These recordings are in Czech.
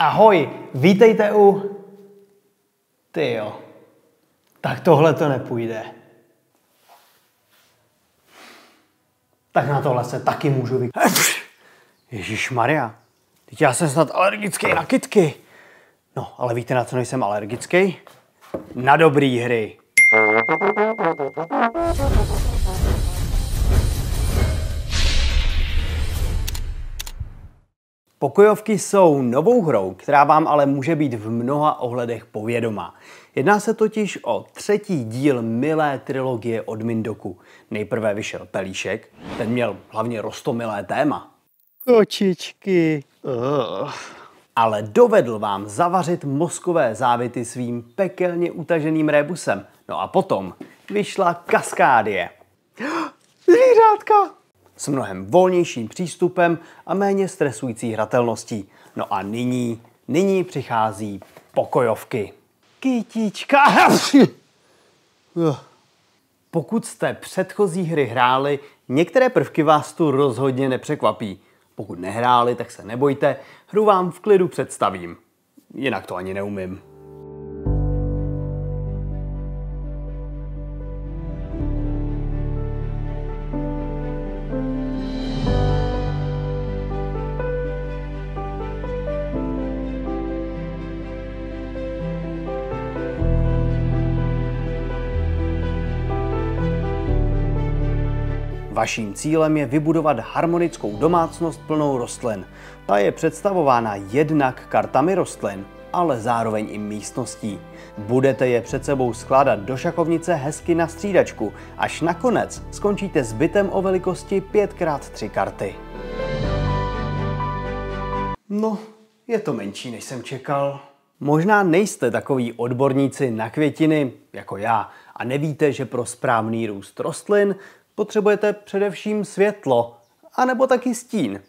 Ahoj, vítejte u... Ty jo. Tak tohle to nepůjde. Tak na tohle se taky můžu vy... Ježíš Maria. Teď já jsem snad alergický na kitky. No, ale víte, na co nejsem alergický? Na dobrý hry. Pokojovky jsou novou hrou, která vám ale může být v mnoha ohledech povědomá. Jedná se totiž o třetí díl milé trilogie od Mindoku. Nejprve vyšel Pelíšek, ten měl hlavně rostomilé téma. Kočičky. Ugh. Ale dovedl vám zavařit mozkové závity svým pekelně utaženým rébusem. No a potom vyšla Kaskádie. Zvířátka! s mnohem volnějším přístupem a méně stresující hratelností. No a nyní, nyní přichází pokojovky. Kytička! Pokud jste předchozí hry hráli, některé prvky vás tu rozhodně nepřekvapí. Pokud nehráli, tak se nebojte, hru vám v klidu představím. Jinak to ani neumím. Vaším cílem je vybudovat harmonickou domácnost plnou rostlin. Ta je představována jednak kartami rostlin, ale zároveň i místností. Budete je před sebou skládat do šakovnice hezky na střídačku, až nakonec skončíte s bytem o velikosti 5x3 karty. No, je to menší, než jsem čekal. Možná nejste takový odborníci na květiny jako já a nevíte, že pro správný růst rostlin potřebujete především světlo, anebo taky stín.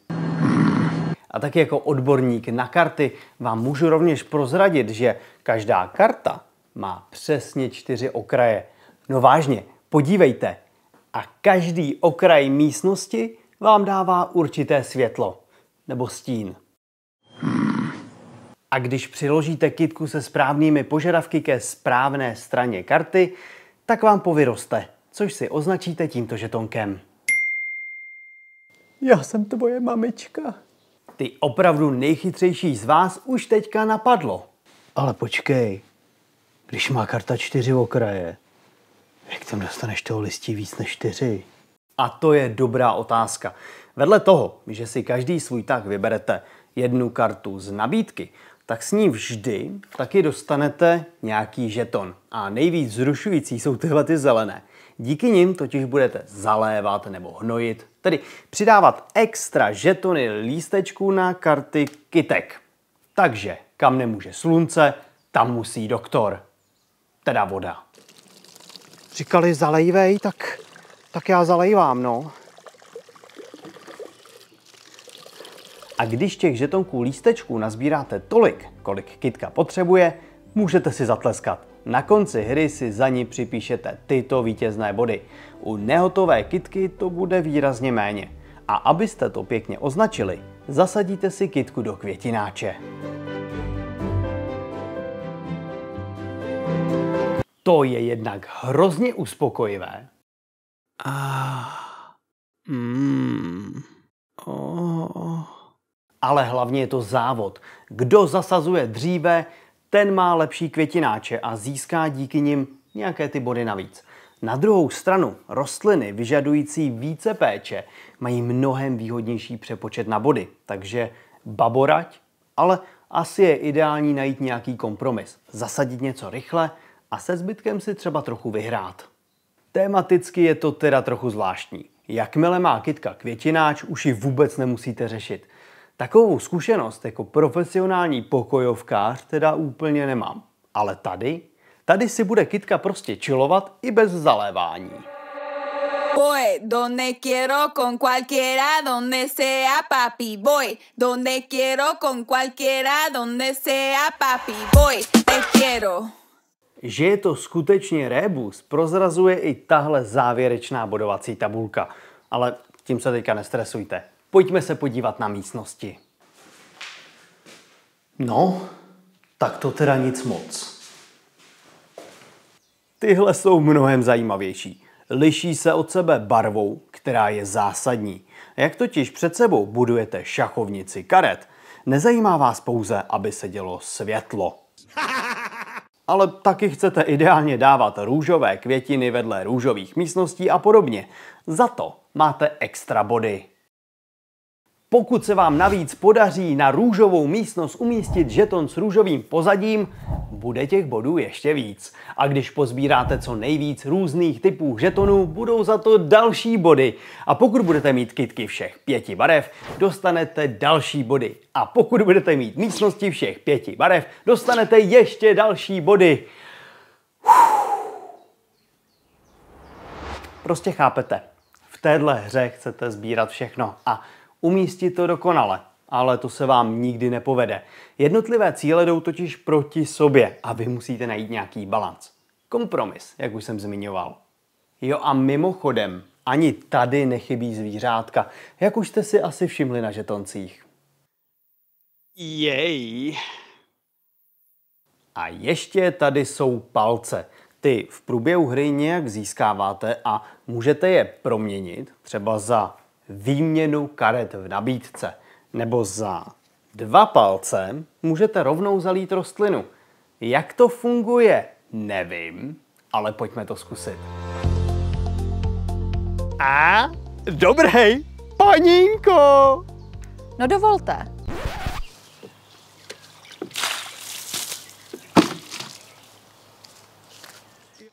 A tak jako odborník na karty vám můžu rovněž prozradit, že každá karta má přesně čtyři okraje. No vážně, podívejte. A každý okraj místnosti vám dává určité světlo nebo stín. A když přiložíte kitku se správnými požadavky ke správné straně karty, tak vám povyroste což si označíte tímto žetonkem. Já jsem tvoje mamička. Ty opravdu nejchytřejší z vás už teďka napadlo. Ale počkej, když má karta čtyři okraje, jak tam dostaneš toho listí víc než čtyři? A to je dobrá otázka. Vedle toho, že si každý svůj tak vyberete jednu kartu z nabídky, tak s ní vždy taky dostanete nějaký žeton. A nejvíc zrušující jsou tyhle ty zelené. Díky nim totiž budete zalévat nebo hnojit, tedy přidávat extra žetony lístečků na karty kytek. Takže kam nemůže slunce, tam musí doktor. Teda voda. Říkali zalejvej, tak, tak já zalejvám, no. A když těch žetonků lístečků nazbíráte tolik, kolik kytka potřebuje, můžete si zatleskat. Na konci hry si za ní připíšete tyto vítězné body. U nehotové kitky to bude výrazně méně. A abyste to pěkně označili, zasadíte si kitku do květináče. To je jednak hrozně uspokojivé. Ah. Mm. Oh. Ale hlavně je to závod. Kdo zasazuje dříve, ten má lepší květináče a získá díky nim nějaké ty body navíc. Na druhou stranu rostliny vyžadující více péče mají mnohem výhodnější přepočet na body, takže baborať, ale asi je ideální najít nějaký kompromis, zasadit něco rychle a se zbytkem si třeba trochu vyhrát. Tématicky je to teda trochu zvláštní. Jakmile má kytka květináč, už ji vůbec nemusíte řešit – Takovou zkušenost jako profesionální pokojovkář teda úplně nemám. Ale tady? Tady si bude kitka prostě čilovat i bez zalévání. Boy, donde quiero con cualquiera, donde sea papi. Boy, donde quiero con cualquiera, donde sea papi. Boy, te quiero. Že je to skutečně rebus, prozrazuje i tahle závěrečná bodovací tabulka. Ale tím se teďka nestresujte. Pojďme se podívat na místnosti. No, tak to teda nic moc. Tyhle jsou mnohem zajímavější. Liší se od sebe barvou, která je zásadní. Jak totiž před sebou budujete šachovnici karet, nezajímá vás pouze, aby se dělo světlo. Ale taky chcete ideálně dávat růžové květiny vedle růžových místností a podobně. Za to máte extra body. Pokud se vám navíc podaří na růžovou místnost umístit žeton s růžovým pozadím, bude těch bodů ještě víc. A když pozbíráte co nejvíc různých typů žetonů, budou za to další body. A pokud budete mít kitky všech pěti barev, dostanete další body. A pokud budete mít místnosti všech pěti barev, dostanete ještě další body. Prostě chápete. V téhle hře chcete sbírat všechno a umístit to dokonale. Ale to se vám nikdy nepovede. Jednotlivé cíle jdou totiž proti sobě a vy musíte najít nějaký balanc. Kompromis, jak už jsem zmiňoval. Jo a mimochodem, ani tady nechybí zvířátka, jak už jste si asi všimli na žetoncích. Jej. A ještě tady jsou palce. Ty v průběhu hry nějak získáváte a můžete je proměnit, třeba za výměnu karet v nabídce. Nebo za dva palce můžete rovnou zalít rostlinu. Jak to funguje, nevím, ale pojďme to zkusit. A dobrý, paninko! No dovolte.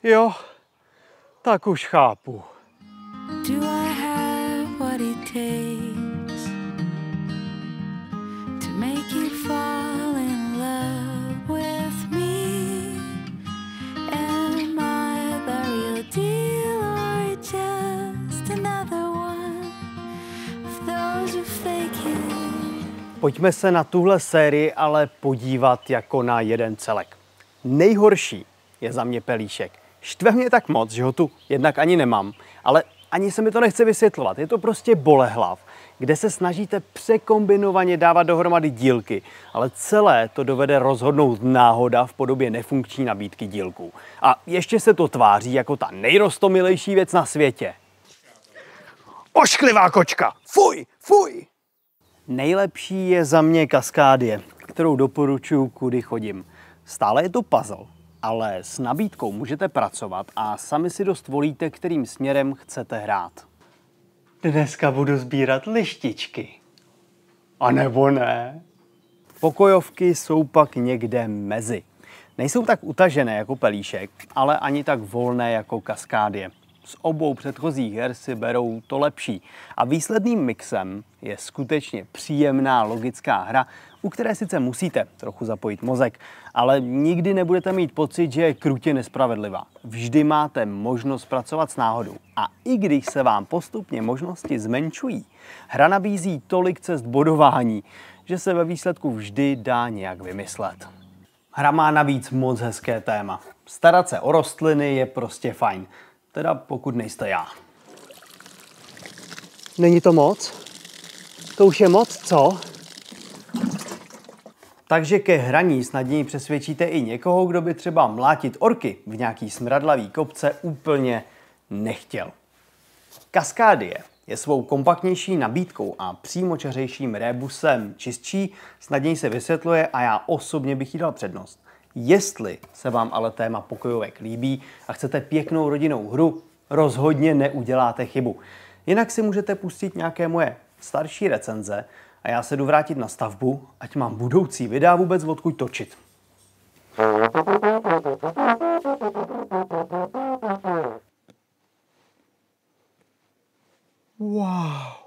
Jo, tak už chápu. Pojďme se na tuhle sérii ale podívat jako na jeden celek. Nejhorší je za mě pelíšek. Štve mě tak moc, že ho tu jednak ani nemám, ale ani se mi to nechce vysvětlovat. Je to prostě bolehlav, kde se snažíte překombinovaně dávat dohromady dílky, ale celé to dovede rozhodnout náhoda v podobě nefunkční nabídky dílků. A ještě se to tváří jako ta nejrostomilejší věc na světě. Ošklivá kočka! Fuj! Fuj! Nejlepší je za mě Kaskádie, kterou doporučuji, kudy chodím. Stále je to puzzle, ale s nabídkou můžete pracovat a sami si dost volíte, kterým směrem chcete hrát. Dneska budu sbírat lištičky. A nebo ne? Pokojovky jsou pak někde mezi. Nejsou tak utažené jako pelíšek, ale ani tak volné jako kaskádie z obou předchozích her si berou to lepší. A výsledným mixem je skutečně příjemná logická hra, u které sice musíte trochu zapojit mozek, ale nikdy nebudete mít pocit, že je krutě nespravedlivá. Vždy máte možnost pracovat s náhodou. A i když se vám postupně možnosti zmenšují, hra nabízí tolik cest bodování, že se ve výsledku vždy dá nějak vymyslet. Hra má navíc moc hezké téma. Starat se o rostliny je prostě fajn. Teda pokud nejste já. Není to moc? To už je moc, co? Takže ke hraní snadněji přesvědčíte i někoho, kdo by třeba mlátit orky v nějaký smradlavý kopce úplně nechtěl. Kaskádie je svou kompaktnější nabídkou a přímočařejším rébusem čistší, snadněji se vysvětluje a já osobně bych jí dal přednost. Jestli se vám ale téma pokojovek líbí a chcete pěknou rodinnou hru, rozhodně neuděláte chybu. Jinak si můžete pustit nějaké moje starší recenze a já se jdu vrátit na stavbu, ať mám budoucí videa vůbec odkud točit. Wow.